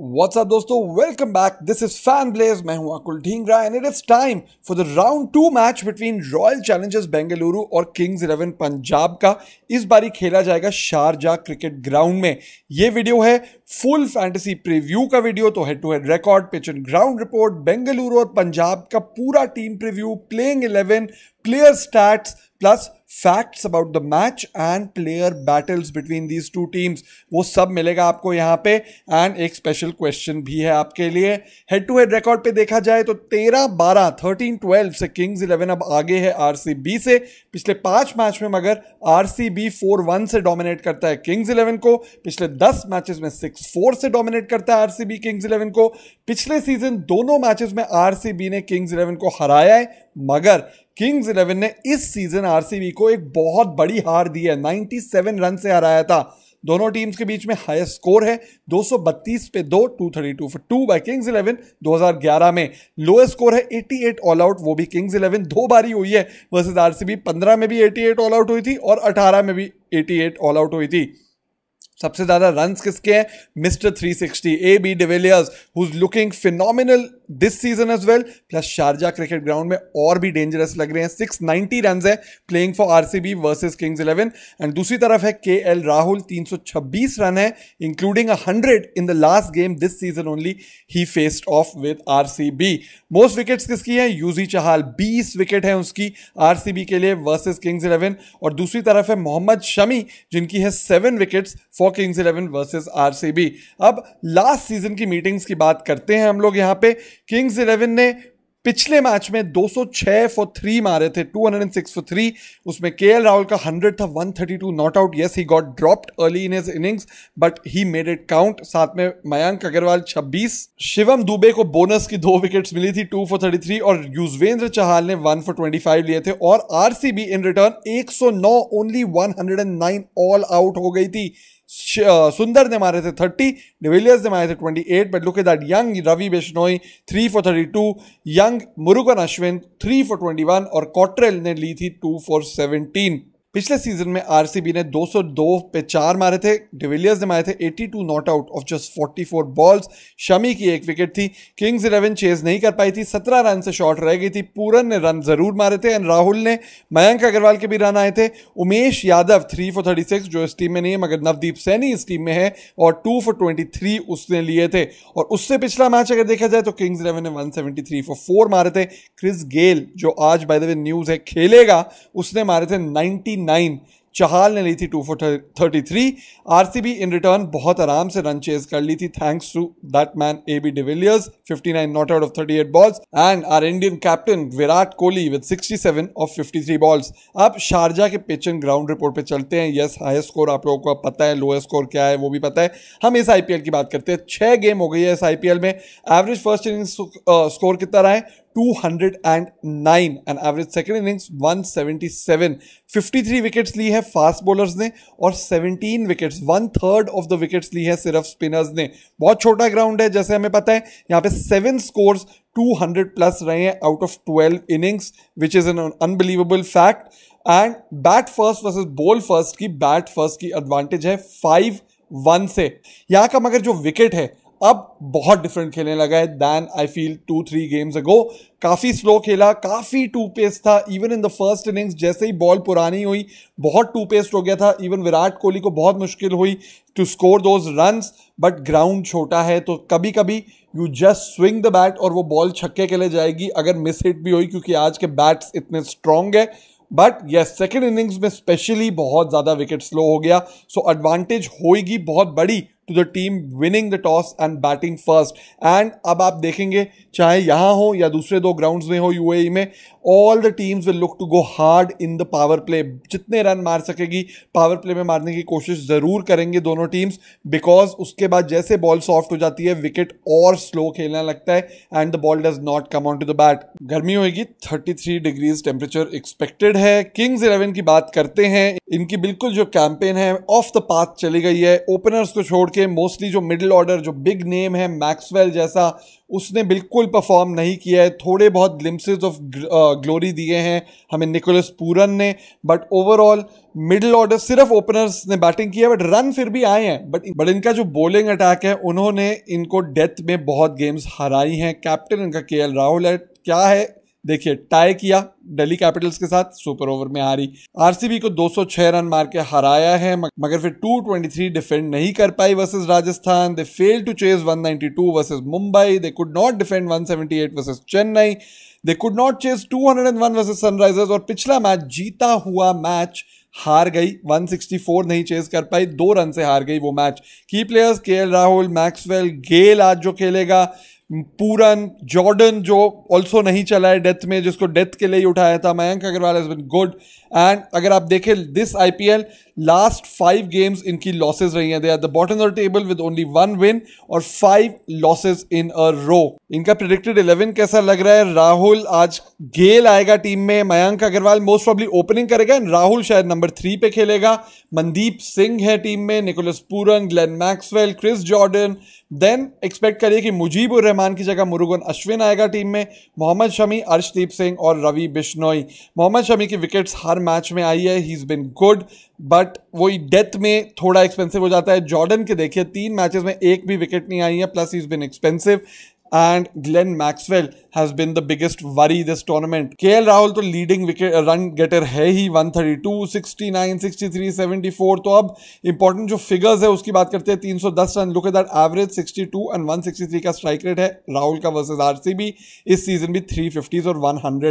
WhatsApp दोस्तों welcome back this is fan blaze मैं हूं Akul Dhingra and it is time for the round two match between Royal Challengers Bengaluru और Kings eleven Punjab का इस बारी खेला जाएगा शारजा क्रिकेट ग्राउंड में ये वीडियो है फुल फैंटेसी प्रीव्यू का वीडियो तो head to head record pitch and ground report Bengaluru और पंजाब का पूरा team preview playing eleven player stats plus facts about the match and player battles between these two teams वो सब मिलेगा आपको यहाँ पे एंड एक स्पेशल क्वेश्चन भी है आपके लिए हेड टू हेड रिकॉर्ड पे देखा जाए तो तेरह बारह थर्टीन ट्वेल्व से किंग्स इलेवन अब आगे है बी से पिछले पांच मैच में मगर बी फोर वन से डोमिनेट करता है किंग्स इलेवन को पिछले दस मैचेस में सिक्स फोर से डोमिनेट करता है बी किंग्स इलेवन को पिछले सीजन दोनों मैचेस में बी ने किंग्स इलेवन को हराया है मगर किंग्स इलेवन ने इस सीजन आरसीबी को एक बहुत बड़ी हार दी है 97 रन से हराया था दोनों टीम्स के बीच में हाईएस्ट स्कोर है 232 पे दो 232 thirty two by Kings Eleven 2011 में लोएस्ट स्कोर है 88 ऑल आउट वो भी किंग्स इलेवन दो बारी हुई है वर्सेस आरसीबी 15 में भी 88 ऑल आउट हुई थी और 18 में भी 88 ऑल आउट हुई थी सबसे ज्यादा रन किसके हैं mister 360 A B de Villiers who is looking phenomenal this season as well plus Sharjah cricket ground में और भी डेंजरस लग रहे हैं 690 नाइनटी रन है playing for RCB versus Kings Eleven and दूसरी तरफ है के एल राहुल 326 रन है including a hundred in the last game this season only he faced off with RCB most wickets किसकी है यूजी चहाल 20 विकेट है उसकी RCB के लिए वर्सेज किंग्स इलेवन और दूसरी तरफ है मोहम्मद शमी जिनकी है seven wickets for Kings Eleven versus RCB अब लास्ट सीजन की मीटिंग्स की बात करते हैं हम लोग यहाँ पे किंग्स इलेवन ने पिछले मैच में 206 फॉर थ्री मारे थे 206 फॉर थ्री उसमें के राहुल का 100 था 132 not out yes he got dropped early in his innings but he made it count साथ में मयंक अग्रवाल 26 शिवम दुबे को बोनस की दो विकेट्स मिली थी 2 फॉर 33 और युजवेंद्र चहाल ने 1 फॉर 25 लिए थे और RCB in return 109 only 109 all out हो गई थी सुंदर ने मारे थे थर्टी डिविलियर्स ने मारे थे twenty eight but look that young Ravi Bishnoi three for thirty two young Murugan Ashwin three for twenty one और कॉट्रेल ने ली थी टू फॉर सेवनटीन पिछले सीजन में आरसीबी ने 202 पे चार मारे थे डिविलियर्स ने मारे थे 82 not out off just 44 balls Shami की एक विकेट थी किंग्स इलेवन चेज नहीं कर पाई थी 17 रन से शॉर्ट रह गई थी पूरन ने रन जरूर मारे थे एंड राहुल ने मयंक अग्रवाल के भी रन आए थे Umesh Yadav three for thirty six जो इस टीम में नहीं है मगर नवदीप सैनी इस टीम में है और टू फॉर ट्वेंटी थ्री उसने लिए थे और उससे पिछला मैच अगर देखा जाए तो किंग्स इलेवन ने one seventy three for four मारे थे क्रिस गेल जो आज बाय द वे न्यूज़ है खेलेगा उसने मारे थे नाइनटी नाइन चहाल ने ली थी two for thirty three R C B in return बहुत आराम से रन चेज कर ली थी thanks to that man A B de Villiers fifty nine not out off thirty eight balls and our Indian captain Virat Kohli with sixty seven off fifty three balls अब Sharjah के pitch and ground report पे चलते हैं yes highest score आप लोगों को पता है लोएस्ट स्कोर क्या है वो भी पता है हम इस आई पी एल की बात करते हैं छः गेम हो गई है इस आई पी एल में एवरेज फर्स्ट इनिंग स्कोर कितना रहा है 209 and average second innings 177 53 wickets ली है फास्ट बॉलर्स ने और 17 wickets one third of the wickets ली है सिर्फ स्पिनर्स ने बहुत छोटा ग्राउंड है जैसे हमें पता है यहाँ पे सेवन स्कोर्स 200 प्लस रहे हैं out of 12 innings which is an unbelievable fact and bat first versus ball first की बैट फर्स्ट की एडवांटेज है फाइव वन से यहाँ का मगर जो विकेट है अब बहुत डिफरेंट खेलने लगा है than I feel two three games ago काफ़ी स्लो खेला काफ़ी टू पेस्ट था even in the first innings जैसे ही बॉल पुरानी हुई बहुत टू पेस्ट हो गया था इवन विराट कोहली को बहुत मुश्किल हुई to score those runs but ground छोटा है तो कभी कभी you just swing the bat और वो बॉल छक्के के लिए जाएगी अगर मिस हिट भी हुई क्योंकि आज के बैट्स इतने स्ट्रांग है बट यस सेकेंड इनिंग्स में स्पेशली बहुत ज़्यादा विकेट स्लो हो गया सो एडवांटेज होएगी बहुत बड़ी to the team winning the toss and batting first and अब आप देखेंगे चाहे यहाँ हो या दूसरे दो ग्राउंड्स में हो यूएई e में all the teams will look to go hard in the power play जितने रन मार सकेगी पावर प्ले में मारने की कोशिश ज़रूर करेंगे दोनों टीम्स बिकॉज उसके बाद जैसे बॉल सॉफ्ट हो जाती है विकेट और स्लो खेलना लगता है and the ball does not come on to the bat गर्मी होगी 33 डिग्रीज टेम्परेचर एक्सपेक्टेड है किंग्स इलेवन की बात करते हैं इनकी बिल्कुल जो कैंपेन है ऑफ द पाथ चली गई है ओपनर्स को छोड़ क्योंकि मोस्टली जो मिडिल ऑर्डर जो बिग नेम है मैक्सवेल जैसा उसने बिल्कुल परफॉर्म नहीं किया है थोड़े बहुत ग्लिम्सेज ऑफ ग्लोरी दिए हैं हमें निकोलस पूरन ने बट ओवरऑल मिडिल ऑर्डर सिर्फ ओपनर्स ने बैटिंग की है बट रन फिर भी आए हैं बट बट इनका जो बॉलिंग अटैक है उन्होंने इनको डेथ में बहुत गेम्स हराई हैं कैप्टन इनका के राहुल है क्या है देखिए टाई किया दिल्ली कैपिटल्स के साथ सुपर ओवर में हारी आरसीबी को 206 रन मार के हराया है मगर फिर 223 डिफेंड नहीं कर पाई versus Rajasthan they fail to chase 192 versus Mumbai they could not defend 178 versus Chennai they could not chase 201 versus Sunrisers और पिछला मैच जीता हुआ मैच हार गई 164 नहीं चेज कर पाई दो रन से हार गई वो मैच की प्लेयर्स के राहुल मैक्सवेल गेल आज जो खेलेगा पूरन जॉर्डन जो ऑल्सो नहीं चला है डेथ में जिसको डेथ के लिए ही उठाया था Mayank Agarwal is been good and अगर आप देखें this IPL last five games इनकी लॉसेज रही हैं they are the bottom of table with only one win और five losses in a row इनका प्रिडिक्टेड इलेवन कैसा लग रहा है राहुल आज गेल आएगा टीम में Mayank Agarwal most probably opening करेगा एंड राहुल शायद नंबर थ्री पे खेलेगा मनदीप सिंह है टीम में Nicholas Pooran Glenn Maxwell Chris Jordan then expect करिए कि मुजीबुर रहमान की जगह मुरुगन अश्विन आएगा टीम में मोहम्मद शमी अर्शदीप सिंह और रवि बिश्नोई मोहम्मद शमी की विकेट्स हर मैच में आई है he is been good but वही डेथ में थोड़ा एक्सपेंसिव हो जाता है जॉर्डन के देखिए तीन मैचेस में एक भी विकेट नहीं आई है plus he is been expensive and Glenn Maxwell has been the biggest worry this tournament. KL Rahul तो लीडिंग विकेट रन गेटर है ही 132, 69, 63, 74 तो अब इंपॉर्टेंट जो फिगर्स है उसकी बात करते हैं 310 run look at that average 62 and 163 का स्ट्राइक रेट है राहुल का वर्सेस आरसीबी इस सीजन भी 350s और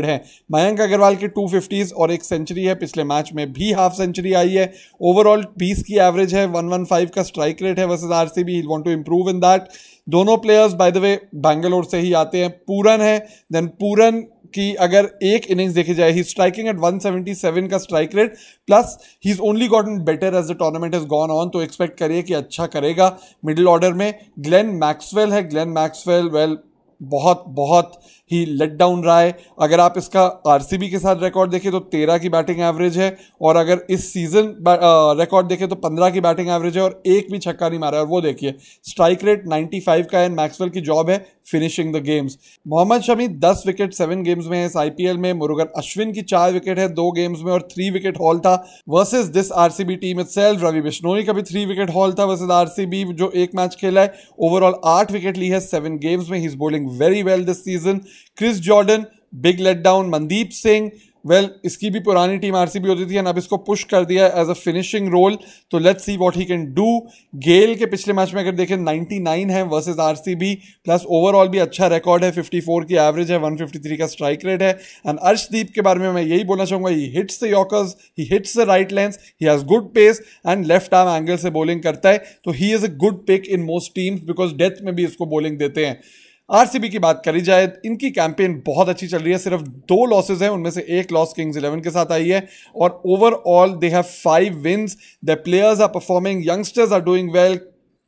100 है मयंक अग्रवाल के 250s और एक सेंचुरी है पिछले मैच में भी हाफ सेंचुरी आई है ओवरऑल 20 की एवरेज है 115 का स्ट्राइक रेट है versus RCB he want to improve in that दोनों players by the way Bangalore से ही आते हैं पूरन है देन पूरन की अगर एक इनिंग्स देखी जाए ही स्ट्राइकिंग एट 177 का strike rate plus he is only gotten better as the tournament is gone on तो एक्सपेक्ट करिए कि अच्छा करेगा मिडिल ऑर्डर में ग्लेन मैक्सवेल है ग्लेन मैक्सवेल वेल बहुत बहुत ही लेट डाउन रहा है अगर आप इसका आरसीबी के साथ रिकॉर्ड देखें तो तेरह की बैटिंग एवरेज है और अगर इस सीजन रिकॉर्ड देखें तो पंद्रह की बैटिंग एवरेज है और एक भी छक्का नहीं मारा है और वो देखिए स्ट्राइक रेट नाइन्टी फाइव का है मैक्सवेल की जॉब है finishing the games Mohammed Shami दस विकेट सेवन गेम्स में है इस आईपीएल में मुरुगन अश्विन की चार विकेट है दो गेम्स में और थ्री विकेट हॉल था वर्सेज दिस आर टीम इथ रवि बिश्नोई का भी थ्री विकेट हॉल था वर्सेज आरसीबी जो एक मैच खेला है ओवरऑल आठ विकेट ली है सेवन गेम्स में he is bowling very well this season Chris Jordan big let down Mandeep Singh well इसकी भी पुरानी टीम आरसीबी होती थी एंड अब इसको पुश कर दिया एज अ फिनिशिंग रोल तो let's see what he can do Gayle के पिछले मैच में अगर देखें 99 है वर्सेस आरसीबी प्लस ओवरऑल भी अच्छा रिकॉर्ड है 54 की एवरेज है 153 का स्ट्राइक रेट है एंड अर्शदीप के बारे में मैं यही बोलना चाहूँगा he hits the yorkers he hits the right lengths he has good pace and left arm angle से बॉलिंग करता है तो he is a good pick in most teams because death में भी इसको बोलिंग देते हैं आरसीबी की बात करी जाए इनकी कैंपेन बहुत अच्छी चल रही है सिर्फ दो लॉसेज हैं उनमें से एक लॉस किंग्स इलेवन के साथ आई है और overall they have five wins the players are performing youngsters are doing well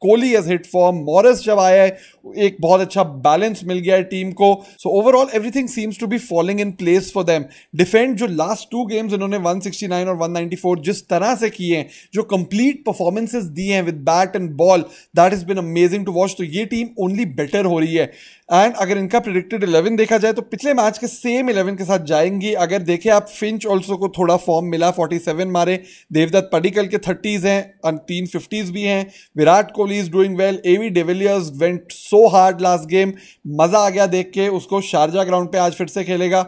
Kohli has hit form Morris जब आया है एक बहुत अच्छा बैलेंस मिल गया है टीम को so overall everything seems to be following in place for them defend जो लास्ट टू गेम्स इन्होंने 169 और 194 जिस तरह से किए हैं जो कंप्लीट परफॉर्मेंसेज दिए हैं with bat and ball that is been amazing to watch तो ये टीम ओनली बेटर हो रही है एंड अगर इनका प्रिडिक्टेड इलेवन देखा जाए तो पिछले मैच के सेम इलेवन के साथ जाएंगी अगर देखें आप फिंच ऑल्सो को थोड़ा फॉर्म मिला 47 मारे देवदत्त पडिकल के थर्टीज़ हैं तीन फिफ्टीज़ भी हैं Virat Kohli Kohli is doing well AB de Villiers went so hard last game मज़ा आ गया देख के उसको शारजा ग्राउंड पे आज फिर से खेलेगा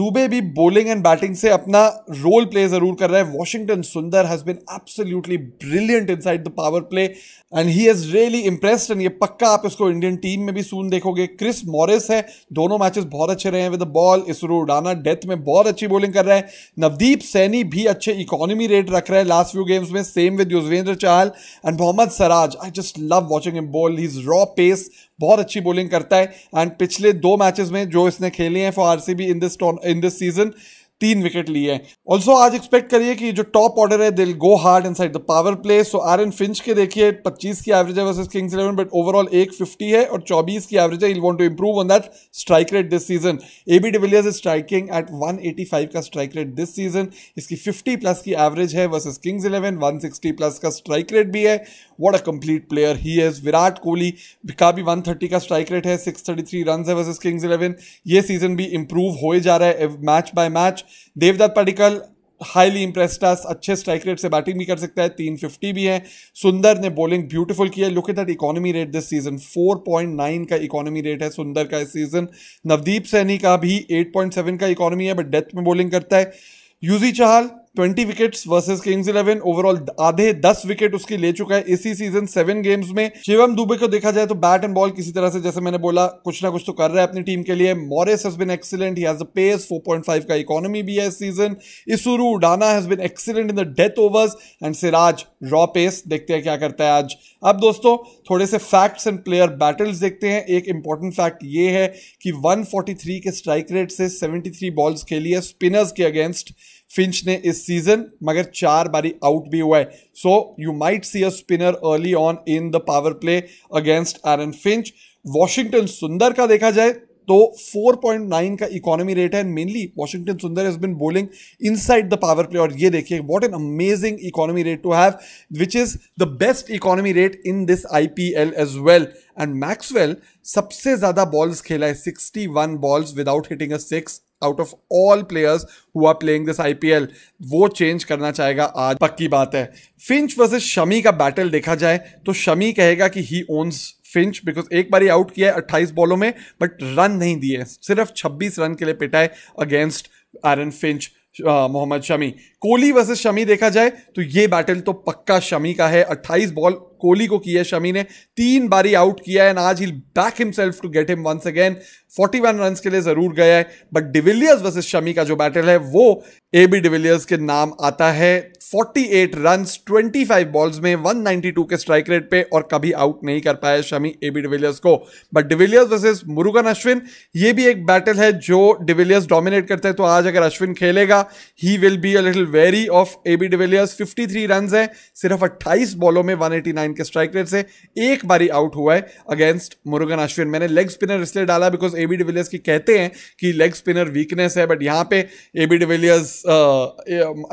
दुबे भी बॉलिंग एंड बैटिंग से अपना रोल प्ले ज़रूर कर रहा है Washington Sundar has been absolutely brilliant in the power play and he is really impressed and ये पक्का आप इसको इंडियन टीम में भी सुन देखोगे क्रिस मॉरिस है दोनों मैचेस बहुत अच्छे रहे हैं with ball Isuru Udana death में बहुत अच्छी बॉलिंग कर रहा है नवदीप सैनी भी अच्छे इकोनॉमी रेट रख रहा है लास्ट फ्यू गेम्स में same with Yuzvendra Chahal and Mohammed Siraj I just love watching him bowl his raw pace बहुत अच्छी बॉलिंग करता है एंड पिछले दो मैचेस में जो इसने खेले हैं for RCB in this in this season तीन विकेट लिए हैं ऑल्सो आज एक्सपेक्ट करिए कि जो टॉप ऑर्डर है they'll go hard inside the power play so Aaron Finch के देखिए 25 की एवरेज है versus Kings Eleven but overall एक फिफ्टी है और 24 की एवरेज है he'll want to improve on that strike rate this season A B de Villiers is striking at 185 का स्ट्राइक रेट दिस सीजन इसकी फिफ्टी प्लस की एवरेज है वर्सेज किंग्स इलेवन 160 प्लस का स्ट्राइक रेट भी है what a complete player he has Virat Kohli का भी thirty का स्ट्राइक रेट है थ्री रन है वर्सेज किंग्स इलेवन ये सीजन भी इम्प्रूव हो ही जा रहा है match by match Devdutt Padikkal highly इंप्रेस्टास अच्छे स्ट्राइक रेट से बैटिंग भी कर सकता है तीन फिफ्टी भी है सुंदर ने बॉलिंग ब्यूटीफुल किया है look at that economy rate this season four point nine का इकोनॉमी रेट है सुंदर का इस सीजन नवदीप सैनी का भी एट पॉइंट सेवन का इकोनॉमी है बट डेथ में बॉलिंग करता है Yuzi Chahal twenty wickets versus Kings Eleven overall आधे दस विकेट उसकी ले चुका है इसी सीजन सेवन गेम्स में शिवम दुबे को देखा जाए तो बैट एंड बॉल किसी तरह से जैसे मैंने बोला कुछ ना कुछ तो कर रहा है अपनी टीम के लिए Morris has been excellent he has a pace 4.5 का इकोनॉमी भी है इस season Isuru Udana has been excellent in the death overs and Siraj raw pace देखते हैं क्या करता है आज अब दोस्तों थोड़े से फैक्ट्स एंड प्लेयर बैटल्स देखते हैं एक इंपॉर्टेंट फैक्ट ये है कि 143 के स्ट्राइक रेट से 73 बॉल्स खेली है स्पिनर्स के अगेंस्ट फिंच ने इस सीजन मगर चार बारी आउट भी हुआ है so you might see a spinner early on in the power play against Aaron Finch Washington Sundar का देखा जाए तो 4.9 का इकोनॉमी रेट है mainly Washington Sundar has been bowling inside the power play और ये देखिए what an amazing economy rate to have which is the best economy rate in this IPL as well and Maxwell सबसे ज्यादा balls खेला है 61 balls without hitting a six out of all players हुआ playing this IPL वो change करना चाहेगा आज पक्की बात है फिंच वर्सेज शमी का बैटल देखा जाए तो शमी कहेगा कि ही ओन्स फिंच बिकॉज एक बारी आउट किया है अट्ठाईस बॉलों में बट रन नहीं दिए सिर्फ छब्बीस रन के लिए पिटाए against Aaron Finch Mohammed Shami Kohli versus Shami देखा जाए तो ये बैटल तो पक्का शमी का है 28 बॉल कोहली को किया है शमी ने तीन बारी आउट किया है एंड आज he back himself to get him once again 41 one run के लिए जरूर गया है बट डिविलियर्स वर्सेस शमी का जो बैटल है वो ए बी डिविलियर्स के नाम आता है 48 एट रन ट्वेंटी बॉल्स में 192 के स्ट्राइक रेट पे और कभी आउट नहीं कर पाया शमी ए बी डिविलियर्स को but de Villiers versus Murugan Ashwin ये भी एक बैटल है जो डिविलियर्स डोमिनेट करते हैं तो आज अगर अश्विन खेलेगा he will be a little very of A B de Villiers 53 run है सिर्फ 28 बॉलों में 189 के स्ट्राइक रेट से एक बारी आउट हुआ है अगेंस्ट मुरुगन अश्विन मैंने लेग स्पिनर इसलिए डाला बिकॉज ए बी डिविलियर्स की कहते हैं कि लेग स्पिनर वीकनेस है बट यहाँ पे ए बी डिविलियर्स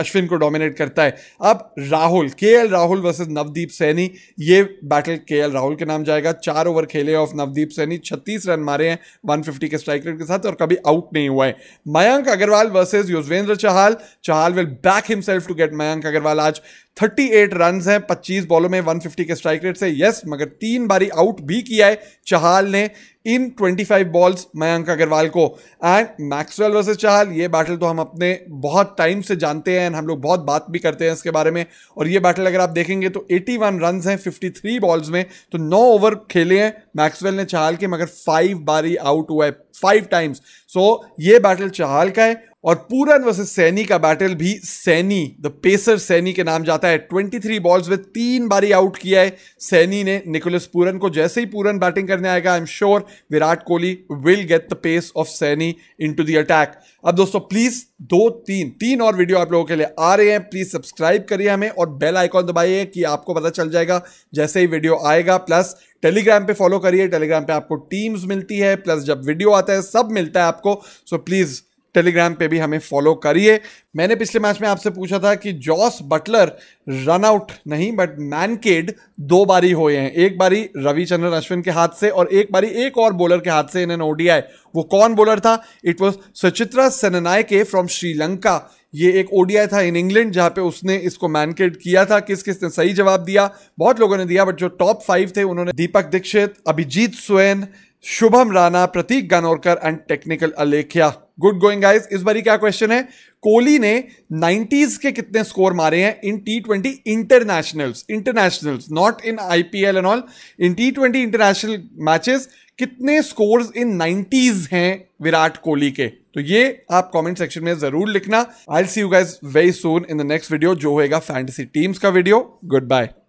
अश्विन को डोमिनेट करता है अब Rahul K L Rahul versus Navdeep Saini ये बैटल के एल राहुल के नाम जाएगा चार ओवर खेले ऑफ नवदीप सैनी छत्तीस रन मारे हैं 150 के स्ट्राइक रेट के साथ और कभी आउट नहीं हुआ है Mayank Agarwal versus Yuzvendra Chahal Chahal will back himself to get Mayank Agarwal आज 38 रन हैं 25 बॉलों में 150 के स्ट्राइक रेट से यस मगर तीन बारी आउट भी किया है चहाल ने इन 25 बॉल्स मयंक अग्रवाल को एंड मैक्सवेल वर्सेस चहाल ये बैटल तो हम अपने बहुत टाइम से जानते हैं एंड हम लोग बहुत बात भी करते हैं इसके बारे में और ये बैटल अगर आप देखेंगे तो 81 वन रन हैं 53 बॉल्स में तो नौ ओवर खेले हैं मैक्सवेल ने चहाल के मगर फाइव बारी आउट हुआ है फाइव टाइम्स सो ये बैटल चहाल का है और पूरन वर्सेस सैनी का बैटल भी सैनी द पेसर सैनी के नाम जाता है 23 बॉल्स में तीन बारी आउट किया है सैनी ने निकोलस पूरन को जैसे ही पूरन बैटिंग करने आएगा I am sure Virat Kohli will get the pace of Saini into the attack अब दोस्तों प्लीज दो तीन तीन और वीडियो आप लोगों के लिए आ रहे हैं प्लीज सब्सक्राइब करिए हमें और बेल आइकॉन दबाइए कि आपको पता चल जाएगा जैसे ही वीडियो आएगा प्लस टेलीग्राम पे फॉलो करिए टेलीग्राम पे आपको टीम्स मिलती है प्लस जब वीडियो आता है सब मिलता है आपको सो प्लीज़ टेलीग्राम पे भी हमें फॉलो करिए मैंने पिछले मैच में आपसे पूछा था कि जॉस बटलर रन आउट नहीं बट मैनकेड दो बारी हुए हैं एक बारी रविचंद्रन अश्विन के हाथ से और एक बारी एक और बॉलर के हाथ से इन्होंने ओडीआई वो कौन बॉलर था it was Sachithra Senanayake from Sri Lanka ये एक ओडीआई था इन इंग्लैंड जहाँ पे उसने इसको मैनकेट किया था किस किस ने सही जवाब दिया बहुत लोगों ने दिया बट जो टॉप फाइव थे उन्होंने दीपक दीक्षित अभिजीत सुवेन शुभम राणा प्रतीक गनोरकर एंड टेक्निकल अलेखिया गुड गोइंग गाइस इस बारी क्या क्वेश्चन है कोहली ने 90s के कितने स्कोर मारे हैं in T twenty internationals internationals not in IPL and all in T twenty international matches कितने स्कोर्स इन 90s हैं विराट कोहली के तो ये आप कमेंट सेक्शन में जरूर लिखना I see you guys very soon in the next video जो होएगा फैंटेसी टीम्स का वीडियो गुड बाय